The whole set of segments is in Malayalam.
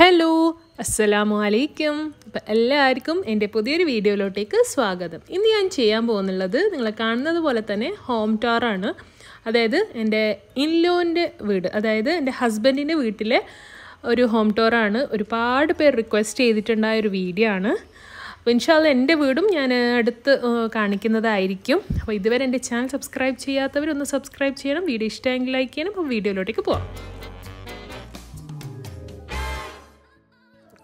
ഹലോ അസ്സലാമു അലൈക്കും അപ്പം എല്ലാവർക്കും എൻ്റെ പുതിയൊരു വീഡിയോയിലോട്ടേക്ക് സ്വാഗതം ഇന്ന് ഞാൻ ചെയ്യാൻ പോകുന്നുള്ളത് നിങ്ങൾ കാണുന്നത് പോലെ തന്നെ ഹോം ടാറാണ് അതായത് എൻ്റെ ഇൻലോൻ്റെ വീട് അതായത് എൻ്റെ ഹസ്ബൻഡിൻ്റെ വീട്ടിലെ ഒരു ഹോം ടോറാണ് ഒരുപാട് പേർ റിക്വസ്റ്റ് ചെയ്തിട്ടുണ്ടായ ഒരു വീഡിയോ ആണ് അപ്പോൾ ഇൻഷാല്ല എൻ്റെ വീടും ഞാൻ അടുത്ത് കാണിക്കുന്നതായിരിക്കും അപ്പോൾ ഇതുവരെ എൻ്റെ ചാനൽ സബ്സ്ക്രൈബ് ചെയ്യാത്തവരൊന്ന് സബ്സ്ക്രൈബ് ചെയ്യണം വീഡിയോ ഇഷ്ടമെങ്കിൽ ലൈക്ക് ചെയ്യണം അപ്പോൾ വീഡിയോയിലോട്ടേക്ക് പോകാം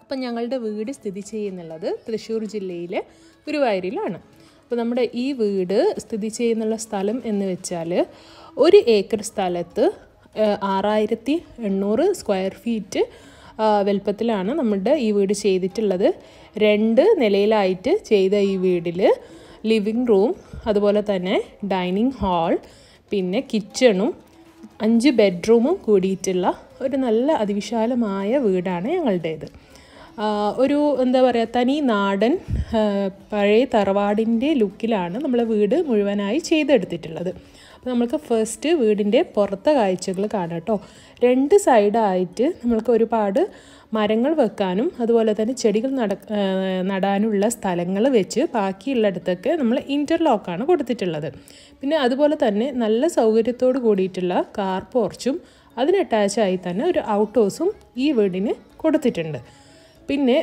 അപ്പം ഞങ്ങളുടെ വീട് സ്ഥിതി ചെയ്യുന്നുള്ളത് തൃശ്ശൂർ ജില്ലയിലെ ഗുരുവായൂരിലാണ് അപ്പോൾ നമ്മുടെ ഈ വീട് സ്ഥിതി ചെയ്യുന്നുള്ള സ്ഥലം എന്ന് വെച്ചാൽ ഒരു ഏക്കർ സ്ഥലത്ത് ആറായിരത്തി എണ്ണൂറ് സ്ക്വയർ ഫീറ്റ് വലുപ്പത്തിലാണ് നമ്മുടെ ഈ വീട് ചെയ്തിട്ടുള്ളത് രണ്ട് നിലയിലായിട്ട് ചെയ്ത ഈ വീടിൽ ലിവിങ് റൂം അതുപോലെ തന്നെ ഡൈനിങ് ഹാൾ പിന്നെ കിച്ചണും അഞ്ച് ബെഡ്റൂമും കൂടിയിട്ടുള്ള ഒരു നല്ല അതിവിശാലമായ വീടാണ് ഞങ്ങളുടേത് ഒരു എന്താ പറയുക തനി നാടൻ പഴയ തറവാടിൻ്റെ ലുക്കിലാണ് നമ്മൾ വീട് മുഴുവനായി ചെയ്തെടുത്തിട്ടുള്ളത് അപ്പോൾ നമ്മൾക്ക് ഫസ്റ്റ് വീടിൻ്റെ പുറത്തെ കാഴ്ചകൾ കാണാം കേട്ടോ രണ്ട് സൈഡായിട്ട് നമ്മൾക്ക് ഒരുപാട് മരങ്ങൾ വെക്കാനും അതുപോലെ തന്നെ ചെടികൾ നട നടാനുള്ള സ്ഥലങ്ങൾ വെച്ച് ബാക്കിയുള്ളിടത്തൊക്കെ നമ്മൾ ഇൻ്റർലോക്കാണ് കൊടുത്തിട്ടുള്ളത് പിന്നെ അതുപോലെ തന്നെ നല്ല സൗകര്യത്തോട് കൂടിയിട്ടുള്ള കാർ പോർച്ചും അതിന് അറ്റാച്ചായി തന്നെ ഒരു ഔട്ട് ഹൗസും ഈ വീടിന് കൊടുത്തിട്ടുണ്ട് പിന്നെ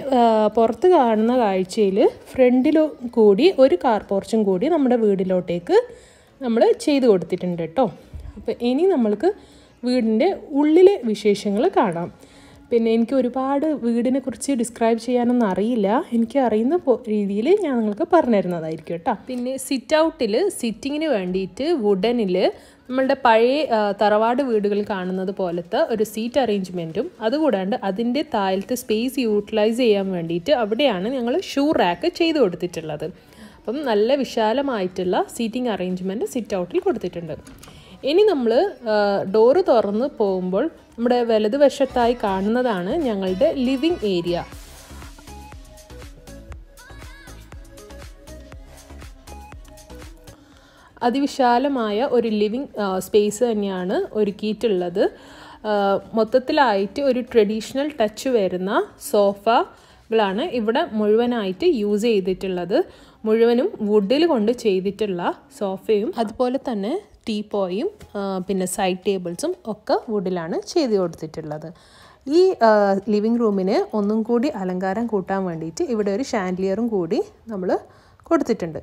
പുറത്ത് കാണുന്ന കാഴ്ചയിൽ ഫ്രണ്ടിലും കൂടി ഒരു കാർ പോർച്ചും കൂടി നമ്മുടെ വീടിലോട്ടേക്ക് നമ്മൾ ചെയ്തു കൊടുത്തിട്ടുണ്ട് കേട്ടോ അപ്പോൾ ഇനി നമ്മൾക്ക് വീടിൻ്റെ ഉള്ളിലെ വിശേഷങ്ങൾ കാണാം പിന്നെ എനിക്ക് ഒരുപാട് വീടിനെ കുറിച്ച് ഡിസ്ക്രൈബ് ചെയ്യാനൊന്നും അറിയില്ല എനിക്ക് അറിയുന്ന രീതിയിൽ ഞാൻ നിങ്ങൾക്ക് പറഞ്ഞു തരുന്നതായിരിക്കും കേട്ടോ പിന്നെ സിറ്റ് ഔട്ടിൽ സിറ്റിങ്ങിന് വേണ്ടിയിട്ട് വുഡനിൽ നമ്മളുടെ പഴയ തറവാട് വീടുകളിൽ കാണുന്നത് പോലത്തെ ഒരു സീറ്റ് അറേഞ്ച്മെൻറ്റും അതുകൂടാണ്ട് അതിൻ്റെ താഴത്തെ സ്പേസ് യൂട്ടിലൈസ് ചെയ്യാൻ വേണ്ടിയിട്ട് അവിടെയാണ് ഞങ്ങൾ ഷൂ റാക്ക് ചെയ്ത് കൊടുത്തിട്ടുള്ളത് അപ്പം നല്ല വിശാലമായിട്ടുള്ള സീറ്റിംഗ് അറേഞ്ച്മെൻറ്റ് സിറ്റ് ഔട്ടിൽ കൊടുത്തിട്ടുണ്ട് ഇനി നമ്മൾ ഡോറ് തുറന്ന് പോകുമ്പോൾ നമ്മുടെ വലതുവശത്തായി കാണുന്നതാണ് ഞങ്ങളുടെ ലിവിങ് ഏരിയ അതിവിശാലമായ ഒരു ലിവിങ് സ്പേസ് തന്നെയാണ് ഒരുക്കിയിട്ടുള്ളത് മൊത്തത്തിലായിട്ട് ഒരു ട്രഡീഷണൽ ടച്ച് വരുന്ന സോഫകളാണ് ഇവിടെ മുഴുവനായിട്ട് യൂസ് ചെയ്തിട്ടുള്ളത് മുഴുവനും വുഡിൽ കൊണ്ട് ചെയ്തിട്ടുള്ള സോഫയും അതുപോലെ തന്നെ ടീപ്പോയും പിന്നെ സൈഡ് ടേബിൾസും ഒക്കെ വുഡിലാണ് ചെയ്തു കൊടുത്തിട്ടുള്ളത് ഈ ലിവിങ് റൂമിന് ഒന്നും കൂടി അലങ്കാരം കൂട്ടാൻ വേണ്ടിയിട്ട് ഇവിടെ ഒരു ഷാൻഡ്ലിയറും കൂടി നമ്മൾ കൊടുത്തിട്ടുണ്ട്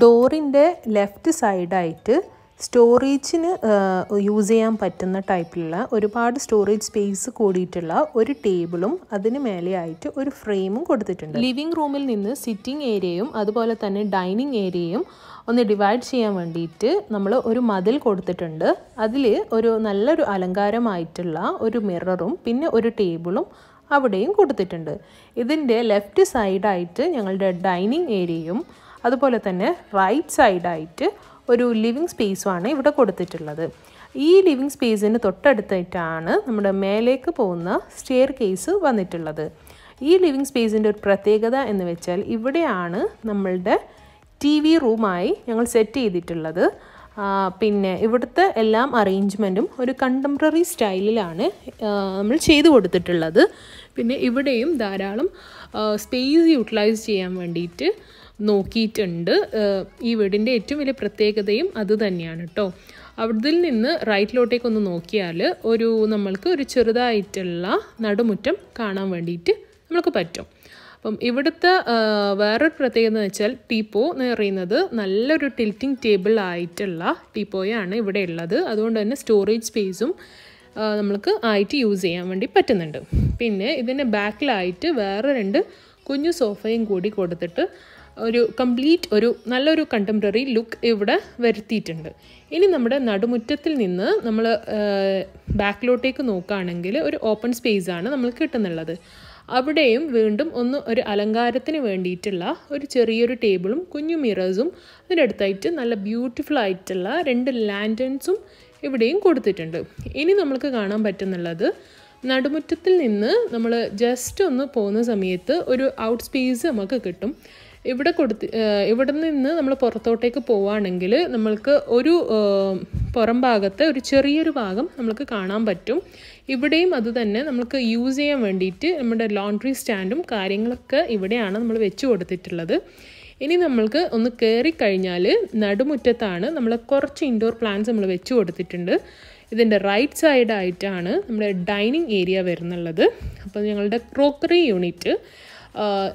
ഡോറിൻ്റെ ലെഫ്റ്റ് സൈഡായിട്ട് സ്റ്റോറേജിന് യൂസ് ചെയ്യാൻ പറ്റുന്ന ടൈപ്പിലുള്ള ഒരുപാട് സ്റ്റോറേജ് സ്പേസ് കൂടിയിട്ടുള്ള ഒരു ടേബിളും അതിന് മേലെയായിട്ട് ഒരു ഫ്രെയിമും കൊടുത്തിട്ടുണ്ട് ലിവിംഗ് റൂമിൽ നിന്ന് സിറ്റിംഗ് ഏരിയയും അതുപോലെ തന്നെ ഡൈനിങ് ഏരിയയും ഒന്ന് ഡിവൈഡ് ചെയ്യാൻ വേണ്ടിയിട്ട് നമ്മൾ ഒരു മതിൽ കൊടുത്തിട്ടുണ്ട് അതിൽ ഒരു നല്ലൊരു അലങ്കാരമായിട്ടുള്ള ഒരു മിററും പിന്നെ ഒരു ടേബിളും അവിടെയും കൊടുത്തിട്ടുണ്ട് ഇതിൻ്റെ ലെഫ്റ്റ് സൈഡായിട്ട് ഞങ്ങളുടെ ഡൈനിങ് ഏരിയയും അതുപോലെ തന്നെ റൈറ്റ് സൈഡായിട്ട് ഒരു ലിവിങ് സ്പേസുമാണ് ഇവിടെ കൊടുത്തിട്ടുള്ളത് ഈ ലിവിങ് സ്പേസിന് തൊട്ടടുത്തായിട്ടാണ് നമ്മുടെ മേലേക്ക് പോകുന്ന സ്റ്റെയർ കേസ് വന്നിട്ടുള്ളത് ഈ ലിവിങ് സ്പേസിൻ്റെ ഒരു പ്രത്യേകത എന്ന് വെച്ചാൽ ഇവിടെയാണ് നമ്മളുടെ ടി വി റൂമായി ഞങ്ങൾ സെറ്റ് ചെയ്തിട്ടുള്ളത് പിന്നെ ഇവിടുത്തെ എല്ലാം അറേഞ്ച്മെൻറ്റും ഒരു കണ്ടംപററി സ്റ്റൈലിലാണ് നമ്മൾ ചെയ്തു കൊടുത്തിട്ടുള്ളത് പിന്നെ ഇവിടെയും ധാരാളം സ്പേസ് യൂട്ടിലൈസ് ചെയ്യാൻ വേണ്ടിയിട്ട് നോക്കിയിട്ടുണ്ട് ഈ വീടിൻ്റെ ഏറ്റവും വലിയ പ്രത്യേകതയും അതുതന്നെയാണ് കേട്ടോ അവിടെ നിന്ന് റൈറ്റിലോട്ടേക്കൊന്ന് നോക്കിയാൽ ഒരു നമ്മൾക്ക് ഒരു ചെറുതായിട്ടുള്ള നടുമുറ്റം കാണാൻ വേണ്ടിയിട്ട് നമുക്ക് പറ്റും അപ്പം ഇവിടുത്തെ വേറൊരു പ്രത്യേകത എന്ന് വെച്ചാൽ ടീപ്പോ എന്ന് പറയുന്നത് നല്ലൊരു ടിൽറ്റിംഗ് ടേബിൾ ആയിട്ടുള്ള ടീപ്പോയാണ് ഇവിടെ ഉള്ളത് അതുകൊണ്ട് തന്നെ സ്റ്റോറേജ് സ്പേസും നമ്മൾക്ക് ആയിട്ട് യൂസ് ചെയ്യാൻ വേണ്ടി പറ്റുന്നുണ്ട് പിന്നെ ഇതിൻ്റെ ബാക്കിലായിട്ട് വേറെ രണ്ട് കുഞ്ഞു സോഫയും കൂടി കൊടുത്തിട്ട് ഒരു കംപ്ലീറ്റ് ഒരു നല്ലൊരു കണ്ടംപററി ലുക്ക് ഇവിടെ വരുത്തിയിട്ടുണ്ട് ഇനി നമ്മുടെ നടുമുറ്റത്തിൽ നിന്ന് നമ്മൾ ബാക്കിലോട്ടേക്ക് നോക്കുകയാണെങ്കിൽ ഒരു ഓപ്പൺ സ്പേസ് ആണ് നമ്മൾ കിട്ടുന്നുള്ളത് അവിടെയും വീണ്ടും ഒന്ന് ഒരു അലങ്കാരത്തിന് വേണ്ടിയിട്ടുള്ള ഒരു ചെറിയൊരു ടേബിളും കുഞ്ഞു മിറേഴ്സും അതിനടുത്തായിട്ട് നല്ല ബ്യൂട്ടിഫുൾ ആയിട്ടുള്ള രണ്ട് ലാൻഡൻസും ഇവിടെയും കൊടുത്തിട്ടുണ്ട് ഇനി നമുക്ക് കാണാൻ പറ്റുന്നുള്ളത് നടുമുറ്റത്തിൽ നിന്ന് നമ്മൾ ജസ്റ്റ് ഒന്ന് പോകുന്ന സമയത്ത് ഒരു ഔട്ട് സ്പേസ് നമുക്ക് കിട്ടും ഇവിടെ കൊടുത്ത് ഇവിടെ നിന്ന് നമ്മൾ പുറത്തോട്ടേക്ക് പോവുകയാണെങ്കിൽ നമ്മൾക്ക് ഒരു പുറം ഭാഗത്ത് ഒരു ചെറിയൊരു ഭാഗം നമുക്ക് കാണാൻ പറ്റും ഇവിടെയും അത് തന്നെ നമുക്ക് യൂസ് ചെയ്യാൻ വേണ്ടിയിട്ട് നമ്മുടെ ലോണ്ട്രി സ്റ്റാൻഡും കാര്യങ്ങളൊക്കെ ഇവിടെയാണ് നമ്മൾ വെച്ച് കൊടുത്തിട്ടുള്ളത് ഇനി നമ്മൾക്ക് ഒന്ന് കയറി കഴിഞ്ഞാൽ നടുമുറ്റത്താണ് നമ്മൾ കുറച്ച് ഇൻഡോർ പ്ലാന്റ്സ് നമ്മൾ വെച്ച് കൊടുത്തിട്ടുണ്ട് ഇതിൻ്റെ റൈറ്റ് സൈഡായിട്ടാണ് നമ്മുടെ ഡൈനിങ് ഏരിയ വരുന്നുള്ളത് അപ്പോൾ ഞങ്ങളുടെ ക്രോക്കറി യൂണിറ്റ്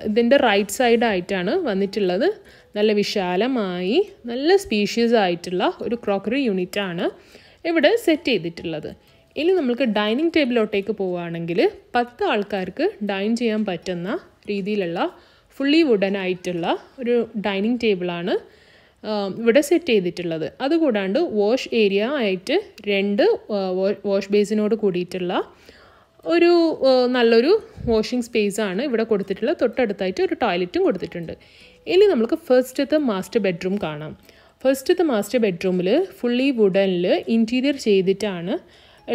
ഇതിൻ്റെ റൈറ്റ് സൈഡായിട്ടാണ് വന്നിട്ടുള്ളത് നല്ല വിശാലമായി നല്ല സ്പീഷ്യസ് ആയിട്ടുള്ള ഒരു ക്രോക്കറി യൂണിറ്റാണ് ഇവിടെ സെറ്റ് ചെയ്തിട്ടുള്ളത് ഇനി നമുക്ക് ഡൈനിങ് ടേബിളിലോട്ടേക്ക് പോവുകയാണെങ്കിൽ പത്ത് ആൾക്കാർക്ക് ഡൈൻ ചെയ്യാൻ പറ്റുന്ന രീതിയിലുള്ള ഫുള്ളി വുഡൻ ആയിട്ടുള്ള ഒരു ഡൈനിങ് ടേബിളാണ് ഇവിടെ സെറ്റ് ചെയ്തിട്ടുള്ളത് അതുകൂടാണ്ട് വാഷ് ഏരിയ ആയിട്ട് രണ്ട് വാഷ് ബേസിനോട് കൂടിയിട്ടുള്ള ഒരു നല്ലൊരു വാഷിംഗ് സ്പേസ് ആണ് ഇവിടെ കൊടുത്തിട്ടുള്ളത് തൊട്ടടുത്തായിട്ട് ഒരു ടോയ്ലറ്റും കൊടുത്തിട്ടുണ്ട് ഇനി നമുക്ക് ഫസ്റ്റത്തെ മാസ്റ്റർ ബെഡ്റൂം കാണാം ഫസ്റ്റത്തെ മാസ്റ്റർ ബെഡ്റൂമിൽ ഫുള്ളി വുഡനിൽ ഇൻറ്റീരിയർ ചെയ്തിട്ടാണ്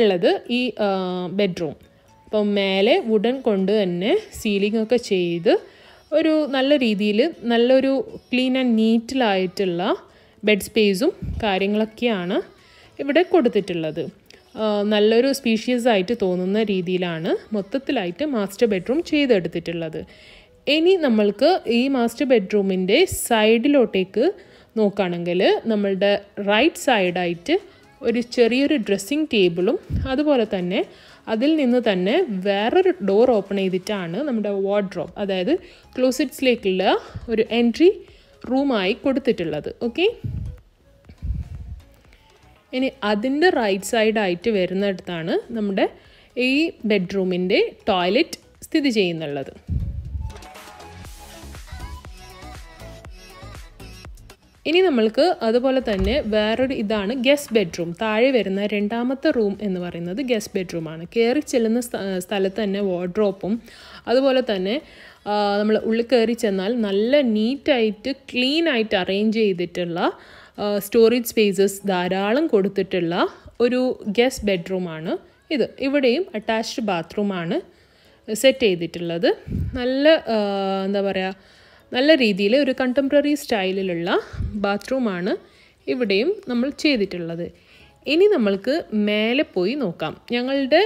ഉള്ളത് ഈ ബെഡ്റൂം അപ്പം മേലെ വുഡൻ കൊണ്ട് തന്നെ സീലിംഗ് ഒക്കെ ചെയ്ത് ഒരു നല്ല രീതിയിൽ നല്ലൊരു ക്ലീൻ ആൻഡ് നീറ്റിലായിട്ടുള്ള ബെഡ് സ്പേസും കാര്യങ്ങളൊക്കെയാണ് ഇവിടെ കൊടുത്തിട്ടുള്ളത് നല്ലൊരു സ്പീഷ്യസ് ആയിട്ട് തോന്നുന്ന രീതിയിലാണ് മൊത്തത്തിലായിട്ട് മാസ്റ്റർ ബെഡ്റൂം ചെയ്തെടുത്തിട്ടുള്ളത് ഇനി നമ്മൾക്ക് ഈ മാസ്റ്റർ ബെഡ്റൂമിൻ്റെ സൈഡിലോട്ടേക്ക് നോക്കുകയാണെങ്കിൽ നമ്മളുടെ റൈറ്റ് സൈഡായിട്ട് ഒരു ചെറിയൊരു ഡ്രസ്സിങ് ടേബിളും അതുപോലെ തന്നെ അതിൽ നിന്ന് തന്നെ വേറൊരു ഡോർ ഓപ്പൺ ചെയ്തിട്ടാണ് നമ്മുടെ വാർഡ്രോബ് അതായത് ക്ലോസറ്റ്സിലേക്കുള്ള ഒരു എൻട്രി റൂമായി കൊടുത്തിട്ടുള്ളത് ഓക്കെ ഇനി അതിൻ്റെ റൈറ്റ് സൈഡായിട്ട് വരുന്നിടത്താണ് നമ്മുടെ ഈ ബെഡ്റൂമിൻ്റെ ടോയ്ലറ്റ് സ്ഥിതി ചെയ്യുന്നുള്ളത് ഇനി നമ്മൾക്ക് അതുപോലെ തന്നെ വേറൊരു ഇതാണ് ഗസ്റ്റ് ബെഡ്റൂം താഴെ വരുന്ന രണ്ടാമത്തെ റൂം എന്ന് പറയുന്നത് ഗസ്റ്റ് ബെഡ്റൂമാണ് കയറി ചെല്ലുന്ന സ്ഥലത്ത് തന്നെ വാർഡ്രോപ്പും അതുപോലെ തന്നെ നമ്മൾ ഉള്ളിൽ കയറി ചെന്നാൽ നല്ല നീറ്റായിട്ട് ക്ലീനായിട്ട് അറേഞ്ച് ചെയ്തിട്ടുള്ള സ്റ്റോറേജ് സ്പേസസ് ധാരാളം കൊടുത്തിട്ടുള്ള ഒരു ഗസ്റ്റ് ബെഡ്റൂമാണ് ഇത് ഇവിടെയും അറ്റാച്ച്ഡ് ബാത്റൂമാണ് സെറ്റ് ചെയ്തിട്ടുള്ളത് നല്ല എന്താ പറയുക നല്ല രീതിയിൽ ഒരു കണ്ടംപററി സ്റ്റൈലിലുള്ള ബാത്റൂമാണ് ഇവിടെയും നമ്മൾ ചെയ്തിട്ടുള്ളത് ഇനി നമ്മൾക്ക് മേലെ പോയി നോക്കാം ഞങ്ങളുടെ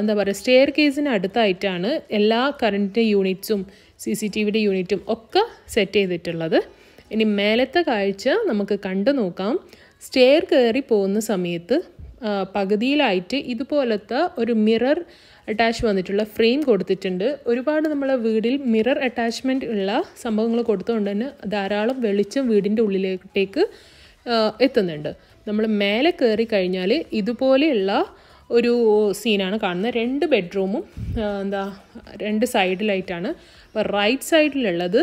എന്താ പറയുക സ്റ്റെയർ കേസിന് അടുത്തായിട്ടാണ് എല്ലാ കറണ്ടിൻ്റെ യൂണിറ്റ്സും സി സി ടി വിയുടെ യൂണിറ്റും ഒക്കെ സെറ്റ് ചെയ്തിട്ടുള്ളത് ഇനി മേലത്തെ കാഴ്ച നമുക്ക് കണ്ടു നോക്കാം സ്റ്റെയർ കയറി പോകുന്ന സമയത്ത് പകുതിയിലായിട്ട് ഇതുപോലത്തെ ഒരു മിറർ അറ്റാച്ച് വന്നിട്ടുള്ള ഫ്രെയിം കൊടുത്തിട്ടുണ്ട് ഒരുപാട് നമ്മളെ വീടിൽ മിറർ അറ്റാച്ച്മെൻ്റ് ഉള്ള സംഭവങ്ങൾ കൊടുത്തുകൊണ്ട് തന്നെ ധാരാളം വെളിച്ചം വീടിൻ്റെ ഉള്ളിലേക്കേക്ക് എത്തുന്നുണ്ട് നമ്മൾ മേലെ കയറി കഴിഞ്ഞാൽ ഇതുപോലെയുള്ള ഒരു സീനാണ് കാണുന്നത് രണ്ട് ബെഡ്റൂമും എന്താ രണ്ട് സൈഡിലായിട്ടാണ് അപ്പോൾ റൈറ്റ് സൈഡിലുള്ളത്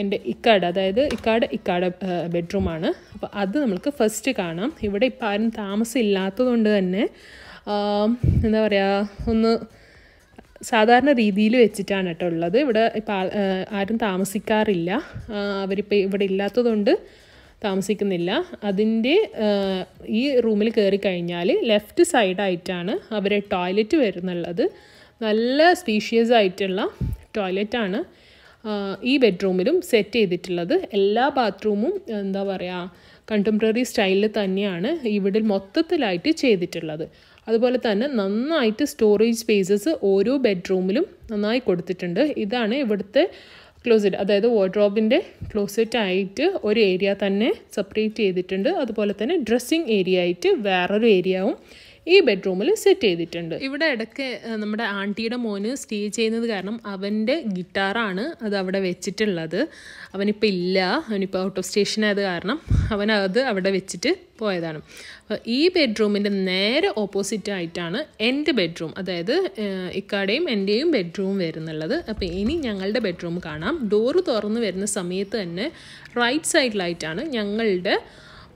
എൻ്റെ ഇക്കാട് അതായത് ഇക്കാട് ഇക്കാട് ബെഡ്റൂമാണ് അപ്പോൾ അത് നമുക്ക് ഫസ്റ്റ് കാണാം ഇവിടെ ഇപ്പം ആരും താമസം തന്നെ എന്താ പറയുക ഒന്ന് സാധാരണ രീതിയിൽ വെച്ചിട്ടാണ് കേട്ടോ ഉള്ളത് ഇവിടെ ഇപ്പം ആരും താമസിക്കാറില്ല അവരിപ്പോൾ ഇവിടെ ഇല്ലാത്തതുകൊണ്ട് താമസിക്കുന്നില്ല അതിൻ്റെ ഈ റൂമിൽ കയറി കഴിഞ്ഞാൽ ലെഫ്റ്റ് സൈഡായിട്ടാണ് അവരെ ടോയ്ലറ്റ് വരുന്നുള്ളത് നല്ല സ്പീഷ്യസ് ആയിട്ടുള്ള ടോയ്ലറ്റാണ് ഈ ബെഡ്റൂമിലും സെറ്റ് ചെയ്തിട്ടുള്ളത് എല്ലാ ബാത്റൂമും എന്താ പറയുക കണ്ടംപററി സ്റ്റൈലിൽ തന്നെയാണ് ഇവിടെ മൊത്തത്തിലായിട്ട് ചെയ്തിട്ടുള്ളത് അതുപോലെ തന്നെ നന്നായിട്ട് സ്റ്റോറേജ് സ്പേസസ് ഓരോ ബെഡ്റൂമിലും നന്നായി കൊടുത്തിട്ടുണ്ട് ഇതാണ് ഇവിടുത്തെ ക്ലോസറ്റ് അതായത് വാർഡ്രോബിൻ്റെ ക്ലോസറ്റ് ആയിട്ട് ഒരു ഏരിയ തന്നെ സെപ്പറേറ്റ് ചെയ്തിട്ടുണ്ട് അതുപോലെ തന്നെ ഡ്രസ്സിങ് ഏരിയ ആയിട്ട് വേറൊരു ഏരിയവും ഈ ബെഡ്റൂമിൽ സെറ്റ് ചെയ്തിട്ടുണ്ട് ഇവിടെ ഇടയ്ക്ക് നമ്മുടെ ആൻറ്റിയുടെ മോന് സ്റ്റേ ചെയ്യുന്നത് കാരണം അവൻ്റെ ഗിറ്റാറാണ് അത് അവിടെ വെച്ചിട്ടുള്ളത് അവനിപ്പോൾ ഇല്ല അവനിപ്പോൾ ഔട്ട് ഓഫ് സ്റ്റേഷൻ ആയത് കാരണം അവൻ അത് അവിടെ വെച്ചിട്ട് പോയതാണ് ഈ ബെഡ്റൂമിൻ്റെ നേരെ ഓപ്പോസിറ്റ് ആയിട്ടാണ് എൻ്റെ ബെഡ്റൂം അതായത് ഇക്കാടെയും എൻ്റെയും ബെഡ്റൂം വരുന്നുള്ളത് അപ്പോൾ ഇനി ഞങ്ങളുടെ ബെഡ്റൂം കാണാം ഡോറ് തുറന്ന് വരുന്ന സമയത്ത് തന്നെ റൈറ്റ് സൈഡിലായിട്ടാണ് ഞങ്ങളുടെ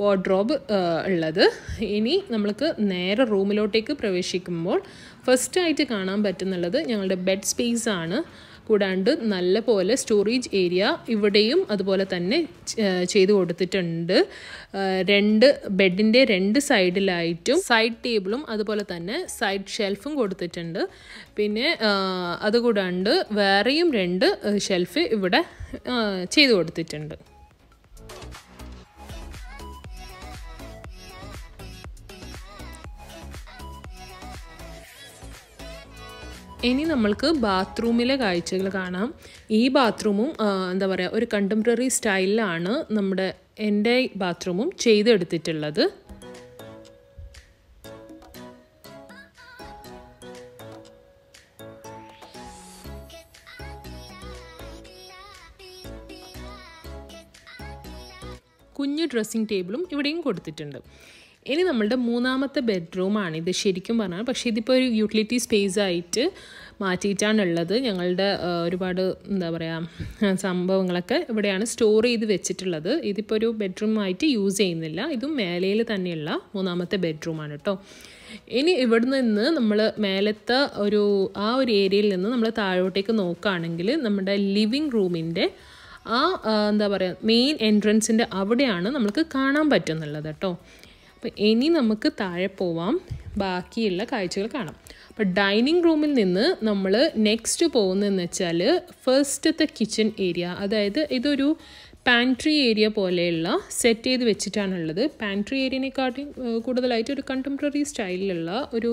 വാർഡ്രോബ് uh, ഉള്ളത് ഇനി നമ്മൾക്ക് നേരെ റൂമിലോട്ടേക്ക് പ്രവേശിക്കുമ്പോൾ ഫസ്റ്റ് ആയിട്ട് കാണാൻ പറ്റുന്നുള്ളത് ഞങ്ങളുടെ ബെഡ് സ്പേസ് ആണ് കൂടാണ്ട് നല്ല പോലെ സ്റ്റോറേജ് ഏരിയ ഇവിടെയും അതുപോലെ തന്നെ ചെയ്തു കൊടുത്തിട്ടുണ്ട് രണ്ട് ബെഡിൻ്റെ രണ്ട് സൈഡിലായിട്ടും സൈഡ് ടേബിളും അതുപോലെ തന്നെ സൈഡ് ഷെൽഫും കൊടുത്തിട്ടുണ്ട് പിന്നെ അതുകൂടാണ്ട് വേറെയും രണ്ട് ഷെൽഫ് ഇവിടെ ചെയ്തു കൊടുത്തിട്ടുണ്ട് ഇനി നമ്മൾക്ക് ബാത്റൂമിലെ കാഴ്ചകൾ കാണാം ഈ ബാത്റൂമും എന്താ പറയുക ഒരു കണ്ടംപററി സ്റ്റൈലിലാണ് നമ്മുടെ എൻ്റെ ബാത്റൂമും ചെയ്തെടുത്തിട്ടുള്ളത് കുഞ്ഞു ഡ്രസ്സിംഗ് ടേബിളും ഇവിടെയും കൊടുത്തിട്ടുണ്ട് ഇനി നമ്മളുടെ മൂന്നാമത്തെ ബെഡ്റൂമാണ് ഇത് ശരിക്കും പറഞ്ഞാൽ പക്ഷേ ഇതിപ്പോൾ ഒരു യൂട്ടിലിറ്റി സ്പേസ് ആയിട്ട് മാറ്റിയിട്ടാണുള്ളത് ഞങ്ങളുടെ ഒരുപാട് എന്താ പറയുക സംഭവങ്ങളൊക്കെ ഇവിടെയാണ് സ്റ്റോർ ചെയ്ത് വെച്ചിട്ടുള്ളത് ഇതിപ്പോൾ ഒരു ബെഡ്റൂമായിട്ട് യൂസ് ചെയ്യുന്നില്ല ഇതും മേലയിൽ തന്നെയുള്ള മൂന്നാമത്തെ ബെഡ്റൂമാണ് കേട്ടോ ഇനി ഇവിടെ നിന്ന് നമ്മൾ മേലത്തെ ഒരു ആ ഒരു ഏരിയയിൽ നിന്ന് നമ്മൾ താഴോട്ടേക്ക് നോക്കുകയാണെങ്കിൽ നമ്മുടെ ലിവിങ് റൂമിൻ്റെ ആ എന്താ പറയുക മെയിൻ എൻട്രൻസിൻ്റെ അവിടെയാണ് നമുക്ക് കാണാൻ പറ്റുന്നുള്ളത് കേട്ടോ അപ്പോൾ ഇനി നമുക്ക് താഴെ പോവാം ബാക്കിയുള്ള കാഴ്ചകൾ കാണാം അപ്പോൾ ഡൈനിങ് റൂമിൽ നിന്ന് നമ്മൾ നെക്സ്റ്റ് പോകുന്നതെന്ന് വെച്ചാൽ ഫസ്റ്റത്തെ കിച്ചൺ ഏരിയ അതായത് ഇതൊരു പാൻട്രി ഏരിയ പോലെയുള്ള സെറ്റ് ചെയ്ത് വെച്ചിട്ടാണുള്ളത് പാൻട്രി ഏരിയനെക്കാട്ടി കൂടുതലായിട്ട് ഒരു കണ്ടംപററി സ്റ്റൈലിലുള്ള ഒരു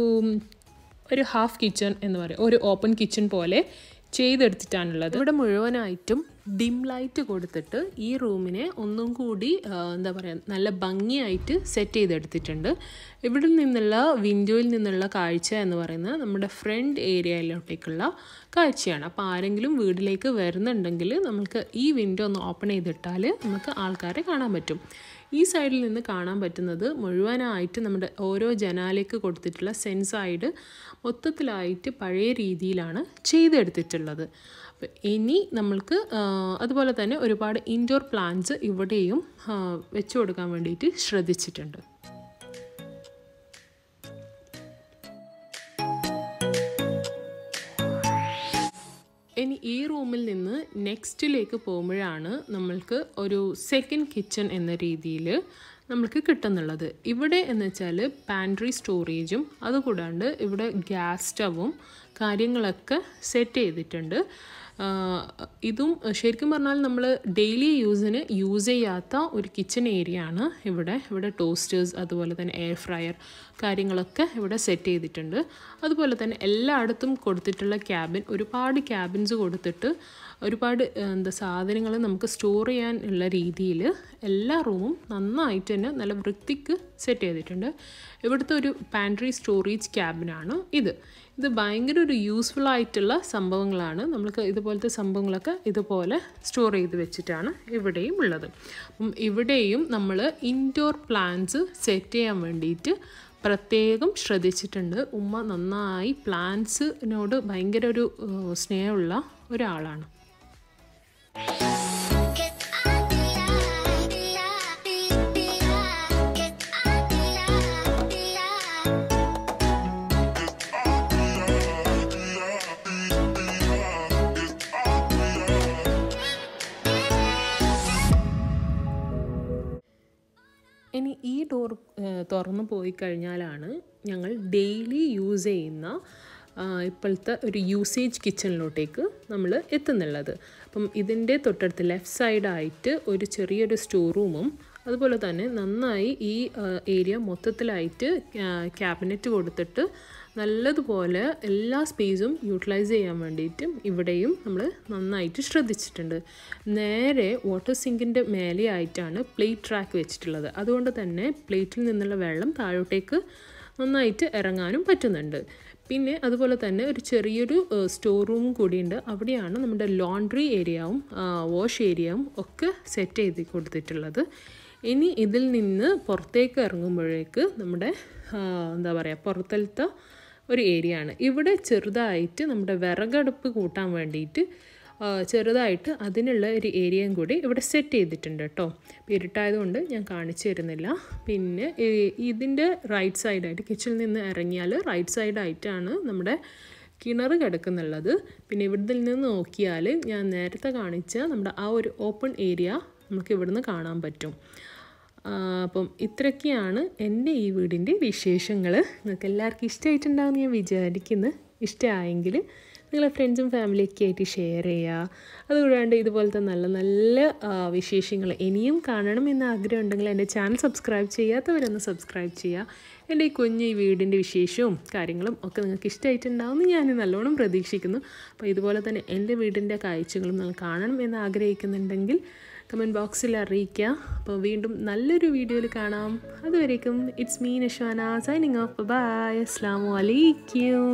ഒരു ഹാഫ് കിച്ചൺ എന്ന് പറയും ഒരു ഓപ്പൺ കിച്ചൺ പോലെ ചെയ്തെടുത്തിട്ടാണുള്ളത് ഇവിടെ മുഴുവനായിട്ടും ഡിം ലൈറ്റ് കൊടുത്തിട്ട് ഈ റൂമിനെ ഒന്നും കൂടി എന്താ പറയുക നല്ല ഭംഗിയായിട്ട് സെറ്റ് ചെയ്തെടുത്തിട്ടുണ്ട് ഇവിടെ നിന്നുള്ള വിൻഡോയിൽ നിന്നുള്ള കാഴ്ച എന്ന് പറയുന്നത് നമ്മുടെ ഫ്രണ്ട് ഏരിയയിലോട്ടേക്കുള്ള കാഴ്ചയാണ് അപ്പോൾ ആരെങ്കിലും വീട്ടിലേക്ക് വരുന്നുണ്ടെങ്കിൽ നമുക്ക് ഈ വിൻഡോ ഒന്ന് ഓപ്പൺ ചെയ്തിട്ടാൽ നമുക്ക് ആൾക്കാരെ കാണാൻ പറ്റും ഈ സൈഡിൽ നിന്ന് കാണാൻ പറ്റുന്നത് മുഴുവനായിട്ട് നമ്മുടെ ഓരോ ജനാലയ്ക്ക് കൊടുത്തിട്ടുള്ള സെൻസായിട്ട് മൊത്തത്തിലായിട്ട് പഴയ രീതിയിലാണ് ചെയ്തെടുത്തിട്ടുള്ളത് ഇനി നമ്മൾക്ക് അതുപോലെ തന്നെ ഒരുപാട് ഇൻഡോർ പ്ലാന്റ്സ് ഇവിടെയും വെച്ചു കൊടുക്കാൻ വേണ്ടിയിട്ട് ശ്രദ്ധിച്ചിട്ടുണ്ട് റൂമിൽ നിന്ന് നെക്സ്റ്റിലേക്ക് പോകുമ്പോഴാണ് നമ്മൾക്ക് ഒരു സെക്കൻഡ് കിച്ചൺ എന്ന രീതിയിൽ നമ്മൾക്ക് കിട്ടുന്നുള്ളത് ഇവിടെ എന്ന് വെച്ചാൽ പാൻട്രി സ്റ്റോറേജും അതുകൂടാണ്ട് ഇവിടെ ഗ്യാസ് സ്റ്റവും കാര്യങ്ങളൊക്കെ സെറ്റ് ചെയ്തിട്ടുണ്ട് ഇതും ശരിക്കും പറഞ്ഞാൽ നമ്മൾ ഡെയിലി യൂസിന് യൂസ് ചെയ്യാത്ത ഒരു കിച്ചൺ ഏരിയ ആണ് ഇവിടെ ഇവിടെ ടോസ്റ്റേഴ്സ് അതുപോലെ തന്നെ എയർ ഫ്രയർ കാര്യങ്ങളൊക്കെ ഇവിടെ സെറ്റ് ചെയ്തിട്ടുണ്ട് അതുപോലെ തന്നെ എല്ലായിടത്തും കൊടുത്തിട്ടുള്ള ക്യാബിൻ ഒരുപാട് ക്യാബിൻസ് കൊടുത്തിട്ട് ഒരുപാട് എന്താ സാധനങ്ങൾ നമുക്ക് സ്റ്റോർ ചെയ്യാൻ ഉള്ള രീതിയിൽ എല്ലാ റൂമും നന്നായിട്ട് തന്നെ നല്ല വൃത്തിക്ക് സെറ്റ് ചെയ്തിട്ടുണ്ട് ഇവിടുത്തെ ഒരു പാൻട്രി സ്റ്റോറേജ് ക്യാബിനാണ് ഇത് ഇത് ഭയങ്കര ഒരു യൂസ്ഫുൾ ആയിട്ടുള്ള സംഭവങ്ങളാണ് നമ്മൾക്ക് ഇതുപോലത്തെ സംഭവങ്ങളൊക്കെ ഇതുപോലെ സ്റ്റോർ ചെയ്ത് വെച്ചിട്ടാണ് ഇവിടെയും ഉള്ളത് അപ്പം ഇവിടെയും നമ്മൾ ഇൻഡോർ പ്ലാന്റ്സ് സെറ്റ് ചെയ്യാൻ വേണ്ടിയിട്ട് പ്രത്യേകം ശ്രദ്ധിച്ചിട്ടുണ്ട് ഉമ്മ നന്നായി പ്ലാന്റ്സിനോട് ഭയങ്കര ഒരു സ്നേഹമുള്ള ഒരാളാണ് ഇനി ഈ ഡോർ തുറന്നു പോയി കഴിഞ്ഞാലാണ് ഞങ്ങൾ ഡെയിലി യൂസ് ചെയ്യുന്ന ഇപ്പോഴത്തെ ഒരു യൂസേജ് കിച്ചണിലോട്ടേക്ക് നമ്മൾ എത്തുന്നുള്ളത് അപ്പം ഇതിൻ്റെ തൊട്ടടുത്ത് ലെഫ്റ്റ് സൈഡായിട്ട് ഒരു ചെറിയൊരു സ്റ്റോർ റൂമും അതുപോലെ തന്നെ നന്നായി ഈ ഏരിയ മൊത്തത്തിലായിട്ട് ക്യാബിനറ്റ് കൊടുത്തിട്ട് നല്ലതുപോലെ എല്ലാ സ്പേസും യൂട്ടിലൈസ് ചെയ്യാൻ വേണ്ടിയിട്ടും ഇവിടെയും നമ്മൾ നന്നായിട്ട് ശ്രദ്ധിച്ചിട്ടുണ്ട് നേരെ വാട്ടർ സിങ്കിൻ്റെ മേലെയായിട്ടാണ് പ്ലേറ്റ് ട്രാക്ക് വെച്ചിട്ടുള്ളത് അതുകൊണ്ട് തന്നെ പ്ലേറ്റിൽ നിന്നുള്ള വെള്ളം താഴോട്ടേക്ക് നന്നായിട്ട് ഇറങ്ങാനും പറ്റുന്നുണ്ട് പിന്നെ അതുപോലെ തന്നെ ഒരു ചെറിയൊരു സ്റ്റോർ റൂമും കൂടിയുണ്ട് അവിടെയാണ് നമ്മുടെ ലോണ്ട്രി ഏരിയവും വാഷ് ഏരിയയും ഒക്കെ സെറ്റ് ചെയ്ത് കൊടുത്തിട്ടുള്ളത് ഇനി ഇതിൽ നിന്ന് പുറത്തേക്ക് ഇറങ്ങുമ്പോഴേക്ക് നമ്മുടെ എന്താ പറയുക പുറത്തലത്തെ ഒരു ഏരിയ ആണ് ഇവിടെ ചെറുതായിട്ട് നമ്മുടെ വിറകടുപ്പ് കൂട്ടാൻ വേണ്ടിയിട്ട് ചെറുതായിട്ട് അതിനുള്ള ഒരു ഏരിയയും കൂടി ഇവിടെ സെറ്റ് ചെയ്തിട്ടുണ്ട് കേട്ടോ ഇരുട്ടായതുകൊണ്ട് ഞാൻ കാണിച്ചു തരുന്നില്ല പിന്നെ ഇതിൻ്റെ റൈറ്റ് സൈഡായിട്ട് കിച്ചണിൽ നിന്ന് ഇറങ്ങിയാൽ റൈറ്റ് സൈഡായിട്ടാണ് നമ്മുടെ കിണർ കിടക്കുന്നുള്ളത് പിന്നെ ഇവിടുത്തെ നിന്ന് നോക്കിയാൽ ഞാൻ നേരത്തെ കാണിച്ച നമ്മുടെ ആ ഒരു ഓപ്പൺ ഏരിയ നമുക്ക് ഇവിടുന്ന് കാണാൻ പറ്റും അപ്പം ഇത്രയൊക്കെയാണ് എൻ്റെ ഈ വീടിൻ്റെ വിശേഷങ്ങൾ നിങ്ങൾക്ക് എല്ലാവർക്കും ഇഷ്ടമായിട്ടുണ്ടാവും ഞാൻ വിചാരിക്കുന്നു ഇഷ്ടമായെങ്കിൽ നിങ്ങളെ ഫ്രണ്ട്സും ഫാമിലിയൊക്കെ ആയിട്ട് ഷെയർ ചെയ്യുക അതുകൂടാണ്ട് ഇതുപോലത്തെ നല്ല നല്ല വിശേഷങ്ങൾ ഇനിയും കാണണം എന്ന് ആഗ്രഹം ഉണ്ടെങ്കിൽ എൻ്റെ ചാനൽ സബ്സ്ക്രൈബ് ചെയ്യാത്തവരൊന്ന് സബ്സ്ക്രൈബ് ചെയ്യുക എൻ്റെ ഈ കുഞ്ഞ് ഈ വീടിൻ്റെ വിശേഷവും കാര്യങ്ങളും ഒക്കെ നിങ്ങൾക്ക് ഇഷ്ടമായിട്ടുണ്ടാവുമെന്ന് ഞാൻ നല്ലോണം പ്രതീക്ഷിക്കുന്നു അപ്പോൾ ഇതുപോലെ തന്നെ എൻ്റെ വീടിൻ്റെ കാഴ്ചകളും നിങ്ങൾ കാണണം എന്ന് ആഗ്രഹിക്കുന്നുണ്ടെങ്കിൽ കമൻറ്റ് ബോക്സിൽ അറിയിക്കുക അപ്പോൾ വീണ്ടും നല്ലൊരു വീഡിയോയിൽ കാണാം അതുവരേക്കും it's me Nashana signing off bye അസ്സാം വലൈക്കും